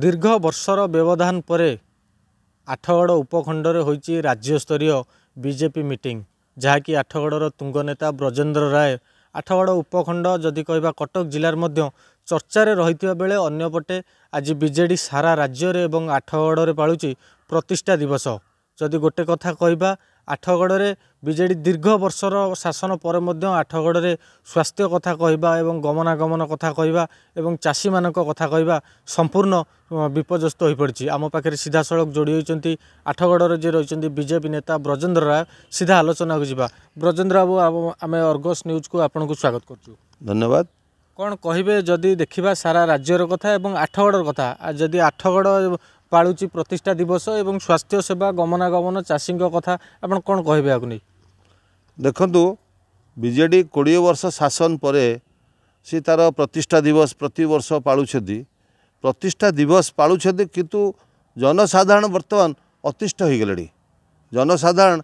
ଦୀର୍ଘ ବର୍ଷର ବ୍ୟବଧାନ ପରେ ଆଠଗଡ଼ ଉପଖଣ୍ଡରେ ହୋଇଛି ରାଜ୍ୟସ୍ତରୀୟ ବିଜେପି ମିଟିଂ ଯାହାକି ଆଠଗଡ଼ର ତୁଙ୍ଗ ନେତା ବ୍ରଜେନ୍ଦ୍ର ରାୟ ଆଠଗଡ଼ ଉପଖଣ୍ଡ ଯଦି କହିବା କଟକ ଜିଲ୍ଲାରେ ମଧ୍ୟ ଚର୍ଚ୍ଚାରେ ରହିଥିବା ବେଳେ ଅନ୍ୟପଟେ ଆଜି ବିଜେଡ଼ି ସାରା ରାଜ୍ୟରେ ଏବଂ ଆଠଗଡ଼ରେ ପାଳୁଛି ପ୍ରତିଷ୍ଠା ଦିବସ ଯଦି ଗୋଟେ କଥା କହିବା ଆଠଗଡ଼ରେ ବିଜେଡ଼ି ଦୀର୍ଘ ବର୍ଷର ଶାସନ ପରେ ମଧ୍ୟ ଆଠଗଡ଼ରେ ସ୍ୱାସ୍ଥ୍ୟ କଥା କହିବା ଏବଂ ଗମନାଗମନ କଥା କହିବା ଏବଂ ଚାଷୀମାନଙ୍କ କଥା କହିବା ସମ୍ପୂର୍ଣ୍ଣ ବିପର୍ଯ୍ୟସ୍ତ ହୋଇପଡ଼ିଛି ଆମ ପାଖରେ ସିଧାସଳଖ ଯୋଡ଼ି ହୋଇଛନ୍ତି ଆଠଗଡ଼ର ଯିଏ ରହିଛନ୍ତି ବିଜେପି ନେତା ବ୍ରଜେନ୍ଦ୍ର ରାୟ ସିଧା ଆଲୋଚନାକୁ ଯିବା ବ୍ରଜେନ୍ଦ୍ର ବାବୁ ଆମେ ଅର୍ଗସ୍ ନ୍ୟୁଜ୍କୁ ଆପଣଙ୍କୁ ସ୍ୱାଗତ କରୁଛୁ ଧନ୍ୟବାଦ କ'ଣ କହିବେ ଯଦି ଦେଖିବା ସାରା ରାଜ୍ୟର କଥା ଏବଂ ଆଠଗଡ଼ର କଥା ଯଦି ଆଠଗଡ଼ ପାଳୁଛି ପ୍ରତିଷ୍ଠା ଦିବସ ଏବଂ ସ୍ୱାସ୍ଥ୍ୟ ସେବା ଗମନାଗମନ ଚାଷୀଙ୍କ କଥା ଆପଣ କ'ଣ କହିବେ ଆକୁ ନେଇ ଦେଖନ୍ତୁ ବିଜେଡ଼ି କୋଡ଼ିଏ ବର୍ଷ ଶାସନ ପରେ ସେ ତା'ର ପ୍ରତିଷ୍ଠା ଦିବସ ପ୍ରତିବର୍ଷ ପାଳୁଛନ୍ତି ପ୍ରତିଷ୍ଠା ଦିବସ ପାଳୁଛନ୍ତି କିନ୍ତୁ ଜନସାଧାରଣ ବର୍ତ୍ତମାନ ଅତିଷ୍ଠ ହୋଇଗଲେଣି ଜନସାଧାରଣ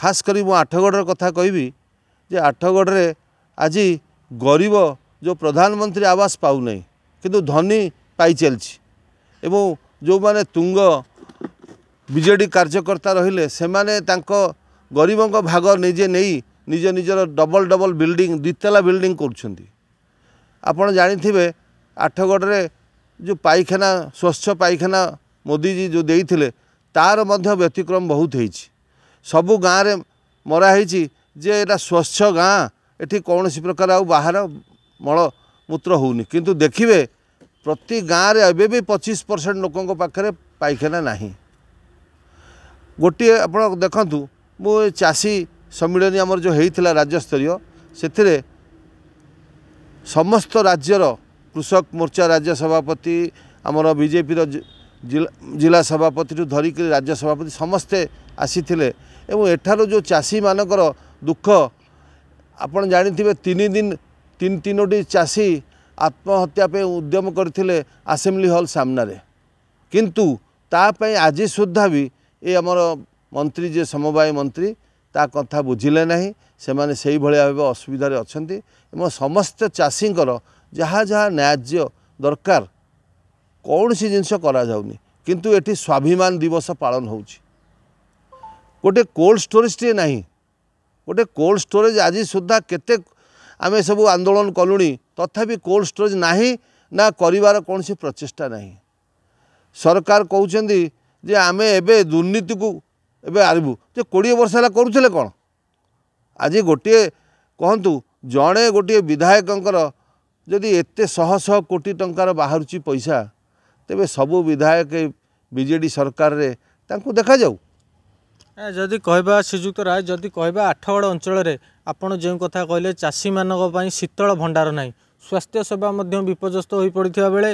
ଖାସ କରି ମୁଁ ଆଠଗଡ଼ର କଥା କହିବି ଯେ ଆଠଗଡ଼ରେ ଆଜି ଗରିବ ଯେଉଁ ପ୍ରଧାନମନ୍ତ୍ରୀ ଆବାସ ପାଉନାହିଁ କିନ୍ତୁ ଧନୀ ପାଇଚାଲିଛି ଏବଂ ଯେଉଁମାନେ ତୁଙ୍ଗ ବିଜେଡ଼ି କାର୍ଯ୍ୟକର୍ତ୍ତା ରହିଲେ ସେମାନେ ତାଙ୍କ ଗରିବଙ୍କ ଭାଗ ନିଜେ ନେଇ ନିଜ ନିଜର ଡବଲ ଡବଲ ବିଲ୍ଡିଂ ଦୁଇତାଲା ବିଲ୍ଡିଂ କରୁଛନ୍ତି ଆପଣ ଜାଣିଥିବେ ଆଠଗଡ଼ରେ ଯେଉଁ ପାଇଖାନା ସ୍ୱଚ୍ଛ ପାଇଖାନା ମୋଦିଜୀ ଯେଉଁ ଦେଇଥିଲେ ତା'ର ମଧ୍ୟ ବ୍ୟତିକ୍ରମ ବହୁତ ହେଇଛି ସବୁ ଗାଁରେ ମରା ହେଇଛି ଯେ ଏଇଟା ସ୍ୱଚ୍ଛ ଗାଁ ଏଠି କୌଣସି ପ୍ରକାର ଆଉ ବାହାର ମଳମୂତ୍ର ହେଉନି କିନ୍ତୁ ଦେଖିବେ ପ୍ରତି ଗାଁରେ ଏବେ ବି ପଚିଶ ପରସେଣ୍ଟ ଲୋକଙ୍କ ପାଖରେ ପାଇଖାନା ନାହିଁ ଗୋଟିଏ ଆପଣ ଦେଖନ୍ତୁ ମୁଁ ଏ ଚାଷୀ ସମ୍ମିଳନୀ ଆମର ଯେଉଁ ହେଇଥିଲା ରାଜ୍ୟସ୍ତରୀୟ ସେଥିରେ ସମସ୍ତ ରାଜ୍ୟର କୃଷକ ମୋର୍ଚ୍ଚା ରାଜ୍ୟ ସଭାପତି ଆମର ବିଜେପିର ଜିଲ୍ଲା ସଭାପତିଠୁ ଧରିକିରି ରାଜ୍ୟ ସଭାପତି ସମସ୍ତେ ଆସିଥିଲେ ଏବଂ ଏଠାରୁ ଯେଉଁ ଚାଷୀମାନଙ୍କର ଦୁଃଖ ଆପଣ ଜାଣିଥିବେ ତିନି ଦିନ ତିନି ତିନୋଟି ଚାଷୀ ଆତ୍ମହତ୍ୟା ପାଇଁ ଉଦ୍ୟମ କରିଥିଲେ ଆସେମ୍ବଲି ହଲ୍ ସାମ୍ନାରେ କିନ୍ତୁ ତା ପାଇଁ ଆଜି ସୁଦ୍ଧା ବି ଏ ଆମର ମନ୍ତ୍ରୀ ଯିଏ ସମବାୟ ମନ୍ତ୍ରୀ ତା କଥା ବୁଝିଲେ ନାହିଁ ସେମାନେ ସେଇଭଳିଆ ଭାବେ ଅସୁବିଧାରେ ଅଛନ୍ତି ଏବଂ ସମସ୍ତ ଚାଷୀଙ୍କର ଯାହା ଯାହା ନ୍ୟାଯ୍ୟ ଦରକାର କୌଣସି ଜିନିଷ କରାଯାଉନି କିନ୍ତୁ ଏଠି ସ୍ୱାଭିମାନ ଦିବସ ପାଳନ ହେଉଛି ଗୋଟେ କୋଲ୍ଡ ଷ୍ଟୋରେଜଟିଏ ନାହିଁ ଗୋଟେ କୋଲ୍ଡ ଷ୍ଟୋରେଜ ଆଜି ସୁଦ୍ଧା କେତେ ଆମେ ସବୁ ଆନ୍ଦୋଳନ କଲୁଣି ତଥାପି କୋଲ୍ଡ ଷ୍ଟୋରେଜ୍ ନାହିଁ ନା କରିବାର କୌଣସି ପ୍ରଚେଷ୍ଟା ନାହିଁ ସରକାର କହୁଛନ୍ତି ଯେ ଆମେ ଏବେ ଦୁର୍ନୀତିକୁ ଏବେ ଆରିବୁ ଯେ କୋଡ଼ିଏ ବର୍ଷ ହେଲା କରୁଥିଲେ କ'ଣ ଆଜି ଗୋଟିଏ କୁହନ୍ତୁ ଜଣେ ଗୋଟିଏ ବିଧାୟକଙ୍କର ଯଦି ଏତେ ଶହ ଶହ କୋଟି ଟଙ୍କାର ବାହାରୁଛି ପଇସା ତେବେ ସବୁ ବିଧାୟକ ବିଜେଡ଼ି ସରକାରରେ ତାଙ୍କୁ ଦେଖାଯାଉ ଯଦି କହିବା ଶ୍ରୀଯୁକ୍ତ ରାୟ ଯଦି କହିବା ଆଠଗଡ଼ ଅଞ୍ଚଳରେ ଆପଣ ଯେଉଁ କଥା କହିଲେ ଚାଷୀମାନଙ୍କ ପାଇଁ ଶୀତଳ ଭଣ୍ଡାର ନାହିଁ ସ୍ୱାସ୍ଥ୍ୟ ସେବା ମଧ୍ୟ ବିପର୍ଯ୍ୟସ୍ତ ହୋଇପଡ଼ିଥିବା ବେଳେ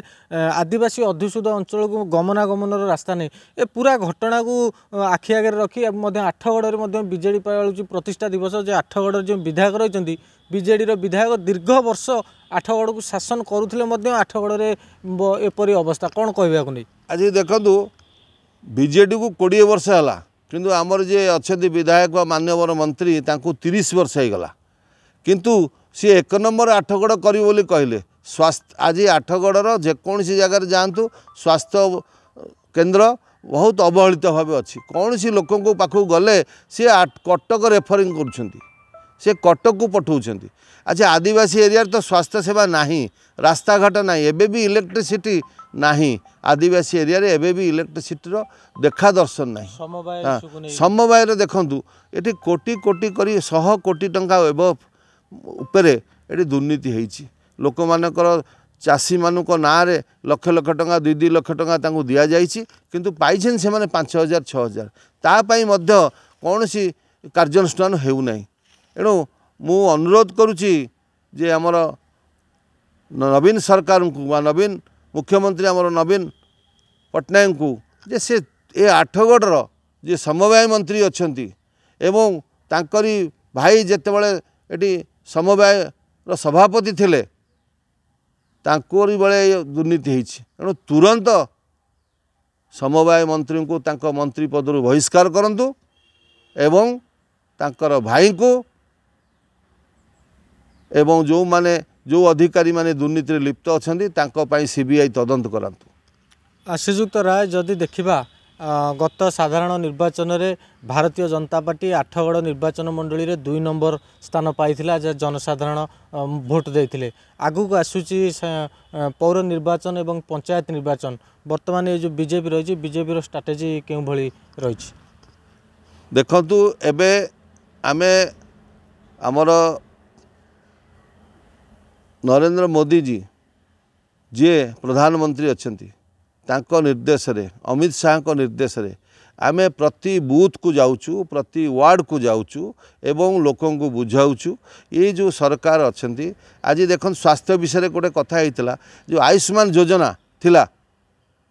ଆଦିବାସୀ ଅଧ୍ୟୁଷିତ ଅଞ୍ଚଳକୁ ଗମନାଗମନର ରାସ୍ତା ନାହିଁ ଏ ପୁରା ଘଟଣାକୁ ଆଖି ଆଗରେ ରଖି ଏବଂ ମଧ୍ୟ ଆଠଗଡ଼ରେ ମଧ୍ୟ ବିଜେଡ଼ି ପାଳୁଛି ପ୍ରତିଷ୍ଠା ଦିବସ ଯେ ଆଠଗଡ଼ର ଯେଉଁ ବିଧାୟକ ରହିଛନ୍ତି ବିଜେଡ଼ିର ବିଧାୟକ ଦୀର୍ଘ ବର୍ଷ ଆଠଗଡ଼କୁ ଶାସନ କରୁଥିଲେ ମଧ୍ୟ ଆଠଗଡ଼ରେ ଏପରି ଅବସ୍ଥା କ'ଣ କହିବାକୁ ନେଇ ଆଜି ଦେଖନ୍ତୁ ବିଜେଡ଼ିକୁ କୋଡ଼ିଏ ବର୍ଷ ହେଲା କିନ୍ତୁ ଆମର ଯିଏ ଅଛନ୍ତି ବିଧାୟକ ବା ମାନ୍ୟବର ମନ୍ତ୍ରୀ ତାଙ୍କୁ ତିରିଶ ବର୍ଷ ହେଇଗଲା କିନ୍ତୁ ସିଏ ଏକ ନମ୍ବର ଆଠଗଡ଼ କରିବ ବୋଲି କହିଲେ ସ୍ୱାସ୍ଥ୍ୟ ଆଜି ଆଠଗଡ଼ର ଯେକୌଣସି ଜାଗାରେ ଯାଆନ୍ତୁ ସ୍ୱାସ୍ଥ୍ୟ କେନ୍ଦ୍ର ବହୁତ ଅବହେଳିତ ଭାବେ ଅଛି କୌଣସି ଲୋକଙ୍କ ପାଖକୁ ଗଲେ ସିଏ କଟକ ରେଫରିଂ କରୁଛନ୍ତି ସେ କଟକକୁ ପଠାଉଛନ୍ତି ଆଚ୍ଛା ଆଦିବାସୀ ଏରିଆରେ ତ ସ୍ୱାସ୍ଥ୍ୟ ସେବା ନାହିଁ ରାସ୍ତାଘାଟ ନାହିଁ ଏବେ ବି ଇଲେକ୍ଟ୍ରିସିଟି ନାହିଁ ଆଦିବାସୀ ଏରିଆରେ ଏବେ ବି ଇଲେକ୍ଟ୍ରିସିଟିର ଦେଖା ଦର୍ଶନ ନାହିଁ ସମବାୟରେ ଦେଖନ୍ତୁ ଏଠି କୋଟି କୋଟି କରି ଶହ କୋଟି ଟଙ୍କା ଏବ ଉପରେ ଏଠି ଦୁର୍ନୀତି ହେଇଛି ଲୋକମାନଙ୍କର ଚାଷୀମାନଙ୍କ ନାଁରେ ଲକ୍ଷ ଲକ୍ଷ ଟଙ୍କା ଦୁଇ ଦୁଇ ଲକ୍ଷ ଟଙ୍କା ତାଙ୍କୁ ଦିଆଯାଇଛି କିନ୍ତୁ ପାଇଛନ୍ତି ସେମାନେ ପାଞ୍ଚ ହଜାର ଛଅ ହଜାର ତା ପାଇଁ ମଧ୍ୟ କୌଣସି କାର୍ଯ୍ୟାନୁଷ୍ଠାନ ହେଉନାହିଁ ଏଣୁ ମୁଁ ଅନୁରୋଧ କରୁଛି ଯେ ଆମର ନବୀନ ସରକାରଙ୍କୁ ବା ନବୀନ ମୁଖ୍ୟମନ୍ତ୍ରୀ ଆମର ନବୀନ ପଟ୍ଟନାୟକଙ୍କୁ ଯେ ସେ ଏ ଆଠଗଡ଼ର ଯିଏ ସମବାୟ ମନ୍ତ୍ରୀ ଅଛନ୍ତି ଏବଂ ତାଙ୍କରି ଭାଇ ଯେତେବେଳେ ଏଠି ସମବାୟର ସଭାପତି ଥିଲେ ତାଙ୍କରି ବେଳେ ଦୁର୍ନୀତି ହେଇଛି ତେଣୁ ତୁରନ୍ତ ସମବାୟ ମନ୍ତ୍ରୀଙ୍କୁ ତାଙ୍କ ମନ୍ତ୍ରୀ ପଦରୁ ବହିଷ୍କାର କରନ୍ତୁ ଏବଂ ତାଙ୍କର ଭାଇଙ୍କୁ ଏବଂ ଯେଉଁମାନେ ଯେଉଁ ଅଧିକାରୀମାନେ ଦୁର୍ନୀତିରେ ଲିପ୍ତ ଅଛନ୍ତି ତାଙ୍କ ପାଇଁ ସିବିଆଇ ତଦନ୍ତ କରାନ୍ତୁ ଶ୍ରୀଯୁକ୍ତ ରାୟ ଯଦି ଦେଖିବା ଗତ ସାଧାରଣ ନିର୍ବାଚନରେ ଭାରତୀୟ ଜନତା ପାର୍ଟି ଆଠଗଡ଼ ନିର୍ବାଚନ ମଣ୍ଡଳୀରେ ଦୁଇ ନମ୍ବର ସ୍ଥାନ ପାଇଥିଲା ଯେ ଜନସାଧାରଣ ଭୋଟ ଦେଇଥିଲେ ଆଗକୁ ଆସୁଛି ପୌର ନିର୍ବାଚନ ଏବଂ ପଞ୍ଚାୟତ ନିର୍ବାଚନ ବର୍ତ୍ତମାନ ଏ ଯେଉଁ ବିଜେପି ରହିଛି ବିଜେପିର ଷ୍ଟ୍ରାଟେଜି କେଉଁଭଳି ରହିଛି ଦେଖନ୍ତୁ ଏବେ ଆମେ ଆମର ନରେନ୍ଦ୍ର ମୋଦି ଜୀ ଯିଏ ପ୍ରଧାନମନ୍ତ୍ରୀ ଅଛନ୍ତି ତାଙ୍କ ନିର୍ଦ୍ଦେଶରେ ଅମିତ ଶାହାଙ୍କ ନିର୍ଦ୍ଦେଶରେ ଆମେ ପ୍ରତି ବୁଥ୍କୁ ଯାଉଛୁ ପ୍ରତି ୱାର୍ଡ଼କୁ ଯାଉଛୁ ଏବଂ ଲୋକଙ୍କୁ ବୁଝାଉଛୁ ଏଇ ଯେଉଁ ସରକାର ଅଛନ୍ତି ଆଜି ଦେଖନ୍ତୁ ସ୍ୱାସ୍ଥ୍ୟ ବିଷୟରେ ଗୋଟେ କଥା ହେଇଥିଲା ଯେଉଁ ଆୟୁଷ୍ମାନ ଯୋଜନା ଥିଲା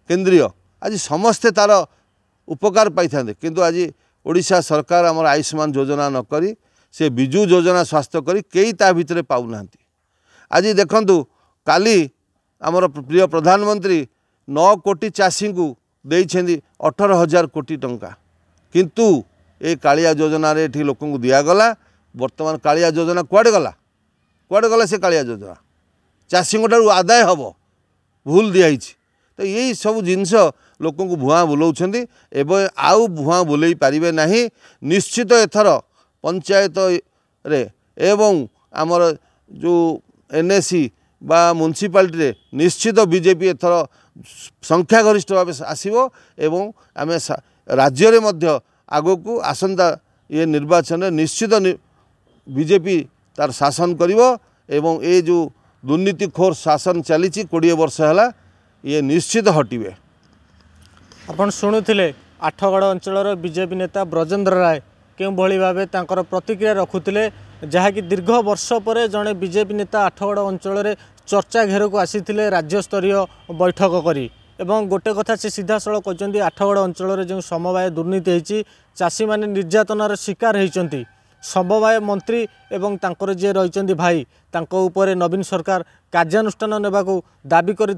କେନ୍ଦ୍ରୀୟ ଆଜି ସମସ୍ତେ ତା'ର ଉପକାର ପାଇଥାନ୍ତେ କିନ୍ତୁ ଆଜି ଓଡ଼ିଶା ସରକାର ଆମର ଆୟୁଷ୍ମାନ ଯୋଜନା ନକରି ସେ ବିଜୁ ଯୋଜନା ସ୍ୱାସ୍ଥ୍ୟ କରି କେହି ତା ଭିତରେ ପାଉନାହାନ୍ତି ଆଜି ଦେଖନ୍ତୁ କାଲି ଆମର ପ୍ରିୟ ପ୍ରଧାନମନ୍ତ୍ରୀ ନଅ କୋଟି ଚାଷୀଙ୍କୁ ଦେଇଛନ୍ତି ଅଠର ହଜାର କୋଟି ଟଙ୍କା କିନ୍ତୁ ଏ କାଳିଆ ଯୋଜନାରେ ଏଠି ଲୋକଙ୍କୁ ଦିଆଗଲା ବର୍ତ୍ତମାନ କାଳିଆ ଯୋଜନା କୁଆଡ଼େ ଗଲା କୁଆଡ଼େ ଗଲା ସେ କାଳିଆ ଯୋଜନା ଚାଷୀଙ୍କଠାରୁ ଆଦାୟ ହେବ ଭୁଲ ଦିଆହେଇଛି ତ ଏଇ ସବୁ ଜିନିଷ ଲୋକଙ୍କୁ ଭୁଆଁ ବୁଲାଉଛନ୍ତି ଏବଂ ଆଉ ଭୁଆଁ ବୁଲେଇ ପାରିବେ ନାହିଁ ନିଶ୍ଚିତ ଏଥର ପଞ୍ଚାୟତରେ ଏବଂ ଆମର ଯେଉଁ ଏନ୍ଏସି ବା ମ୍ୟୁନିସିପାଲିଟିରେ ନିଶ୍ଚିତ ବିଜେପି ଏଥର ସଂଖ୍ୟାଗରିଷ୍ଠ ଭାବେ ଆସିବ ଏବଂ ଆମେ ରାଜ୍ୟରେ ମଧ୍ୟ ଆଗକୁ ଆସନ୍ତା ଇଏ ନିର୍ବାଚନରେ ନିଶ୍ଚିତ ବିଜେପି ତା'ର ଶାସନ କରିବ ଏବଂ ଏ ଯେଉଁ ଦୁର୍ନୀତିଖୋର ଶାସନ ଚାଲିଛି କୋଡ଼ିଏ ବର୍ଷ ହେଲା ଇଏ ନିଶ୍ଚିତ ହଟିବେ ଆପଣ ଶୁଣୁଥିଲେ ଆଠଗଡ଼ ଅଞ୍ଚଳର ବିଜେପି ନେତା ବ୍ରଜେନ୍ଦ୍ର ରାୟ কেউভাবে ভাবে তাঁর প্রতিক্রিয়া রাখুলে যা কি দীর্ঘ বর্ষ পরে জনে বিজেপি নেতা আঠগড় অঞ্চলের চর্চা ঘেরক আসিলে রাজ্যস্তরীয় বৈঠক করে এবং গোটে কথা সে সিধাসলখ কিন্তু আঠগড় অঞ্চলের যে সমবায় দুর্নীতি হয়েছে চাষী মানে নির্যাতনার শিকার হয়েছেন সমবায় মন্ত্রী এবং তাঁর যে রয়েছেন ভাই তাঁক উপরে নবীন সরকার কার্যানুষ্ঠান নেওয়া দাবি করে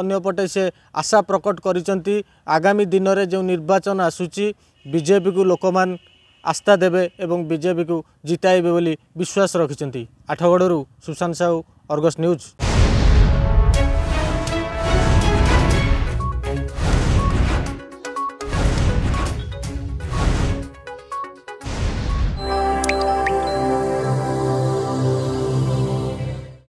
অন্যপটে সে আশা প্রকট করেছেন আগামী দিনের যে নির্বাচন আসুচি বিজেপি কু লোক ଆସ୍ଥା ଦେବେ ଏବଂ ବିଜେପିକୁ ଜିତାଇବେ ବୋଲି ବିଶ୍ୱାସ ରଖିଛନ୍ତି ଆଠଗଡ଼ରୁ ସୁଶାନ୍ତ ସାହୁ ଅର୍ଗସ୍ ନ୍ୟୁଜ୍